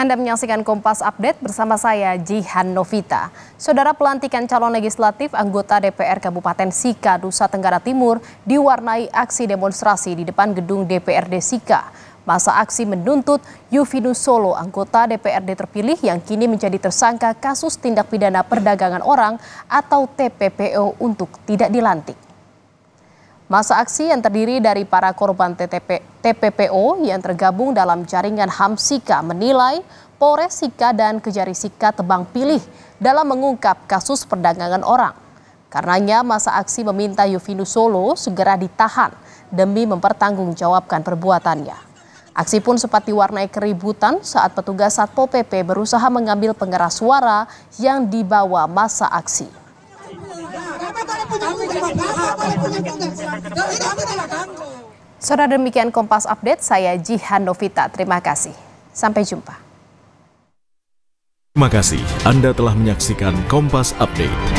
Anda menyaksikan Kompas Update bersama saya Jihan Novita. Saudara pelantikan calon legislatif anggota DPR Kabupaten Sika, Nusa Tenggara Timur diwarnai aksi demonstrasi di depan gedung DPRD Sika. Masa aksi menuntut Yuvinus Solo, anggota DPRD terpilih yang kini menjadi tersangka kasus tindak pidana perdagangan orang atau TPPO untuk tidak dilantik. Masa aksi yang terdiri dari para korban TTP, TPPO yang tergabung dalam jaringan Hamsika menilai Polres Sika dan Kejari Sika tebang pilih dalam mengungkap kasus perdagangan orang. Karenanya masa aksi meminta Yuvinus Solo segera ditahan demi mempertanggungjawabkan perbuatannya. Aksi pun sempat diwarnai keributan saat petugas Satpol PP berusaha mengambil pengeras suara yang dibawa masa aksi. Saudara demikian Kompas Update, saya Jihan Novita. Terima kasih. Sampai jumpa. Terima kasih Anda telah menyaksikan Kompas Update.